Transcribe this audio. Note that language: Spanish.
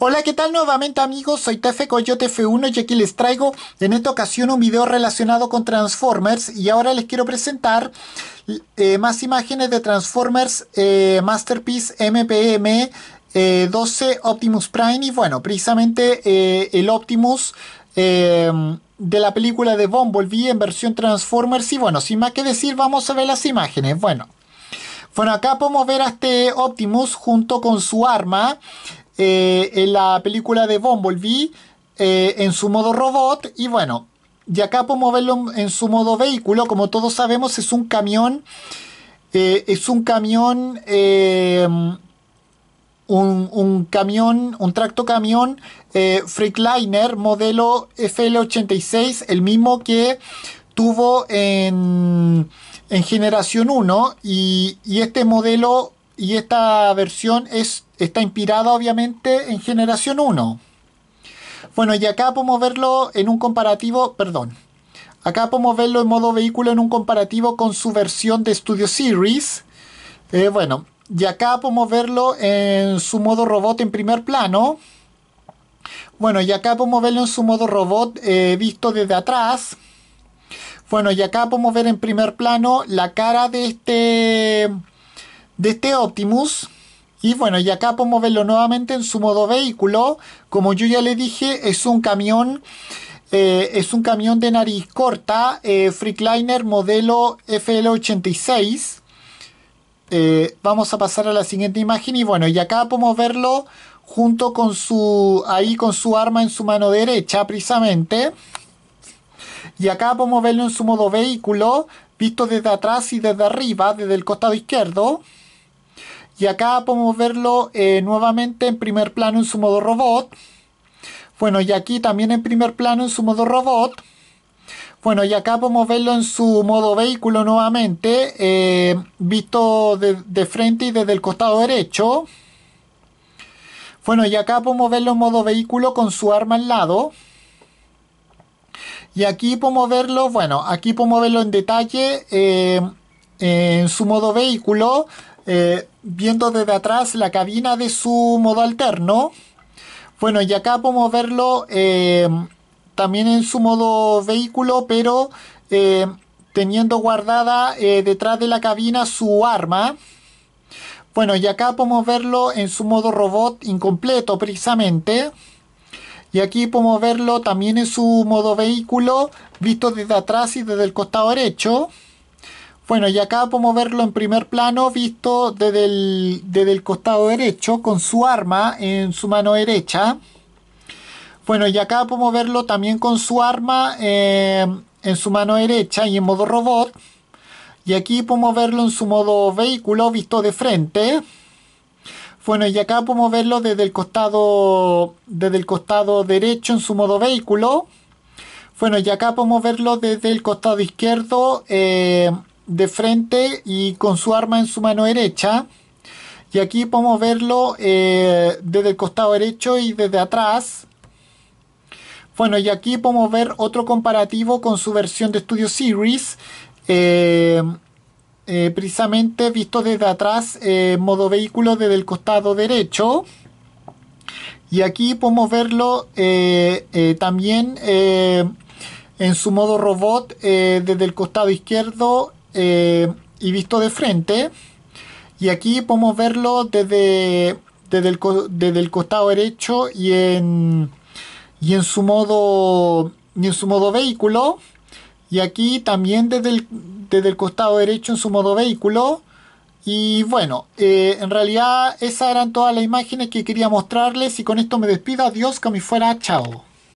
Hola, ¿qué tal nuevamente amigos? Soy Tefe Coyote F1 y aquí les traigo en esta ocasión un video relacionado con Transformers y ahora les quiero presentar eh, más imágenes de Transformers eh, Masterpiece MPM 12 eh, Optimus Prime y bueno, precisamente el Optimus de la película de Bumblebee en versión Transformers y bueno, sin más que decir vamos a ver las imágenes, bueno. Bueno, acá podemos ver a este Optimus junto con su arma eh, en la película de Bumblebee eh, en su modo robot y bueno, y acá podemos verlo en su modo vehículo, como todos sabemos es un camión, eh, es un camión, eh, un, camión, un tracto camión Freightliner modelo FL86, el mismo que tuvo en en generación 1 y, este modelo y esta versión es, está inspirada obviamente en generación 1. Bueno, y acá podemos verlo en un comparativo, perdón, acá podemos verlo en modo vehículo en un comparativo con su versión de Studio Series. Eh, bueno, y acá podemos verlo en su modo robot en primer plano. Bueno, y acá podemos verlo en su modo robot eh, visto desde atrás. Bueno, y acá podemos ver en primer plano la cara de este de este Optimus. Y bueno, y acá podemos verlo nuevamente en su modo vehículo. Como yo ya le dije, es un camión. Eh, es un camión de nariz corta, eh, Freakliner modelo FL86. Eh, vamos a pasar a la siguiente imagen y bueno, y acá podemos verlo junto con su, ahí con su arma en su mano derecha precisamente. Y acá podemos verlo en su modo vehículo, visto desde atrás y desde arriba, desde el costado izquierdo. Y acá podemos verlo eh, nuevamente en primer plano en su modo robot. Bueno, y aquí también en primer plano en su modo robot. Bueno, y acá podemos verlo en su modo vehículo nuevamente, eh, visto de, frente y desde el costado derecho. Bueno, y acá podemos verlo en modo vehículo con su arma al lado. Y aquí podemos verlo, bueno, aquí podemos verlo en detalle eh, en su modo vehículo eh, viendo desde atrás la cabina de su modo alterno. Bueno, y acá podemos verlo eh, también en su modo vehículo, pero eh, teniendo guardada detrás de la cabina su arma. Bueno, y acá podemos verlo en su modo robot incompleto precisamente. Y aquí podemos verlo también en su modo vehículo, visto desde atrás y desde el costado derecho. Bueno, y acá podemos verlo en primer plano, visto desde el, desde el costado derecho, con su arma en su mano derecha. Bueno, y acá podemos verlo también con su arma eh, en su mano derecha y en modo robot. Y aquí podemos verlo en su modo vehículo, visto de frente. Bueno, y acá podemos verlo desde el costado, desde el costado derecho en su modo vehículo. Bueno, y acá podemos verlo desde el costado izquierdo eh, de frente y con su arma en su mano derecha. Y aquí podemos verlo eh, desde el costado derecho y desde atrás. Bueno, y aquí podemos ver otro comparativo con su versión de Studio Series. Eh, eh, precisamente visto desde atrás, modo vehículo desde el costado derecho. Y aquí podemos verlo también en su modo robot desde el costado izquierdo eh, y visto de frente. Y aquí podemos verlo desde, desde, el, costado derecho y en, y en su modo y en su modo vehículo. Y aquí también desde el, desde el costado derecho en su modo vehículo. Y bueno, eh, en realidad esas eran todas las imágenes que quería mostrarles y con esto me despido. Adiós, que me fuera. Chao.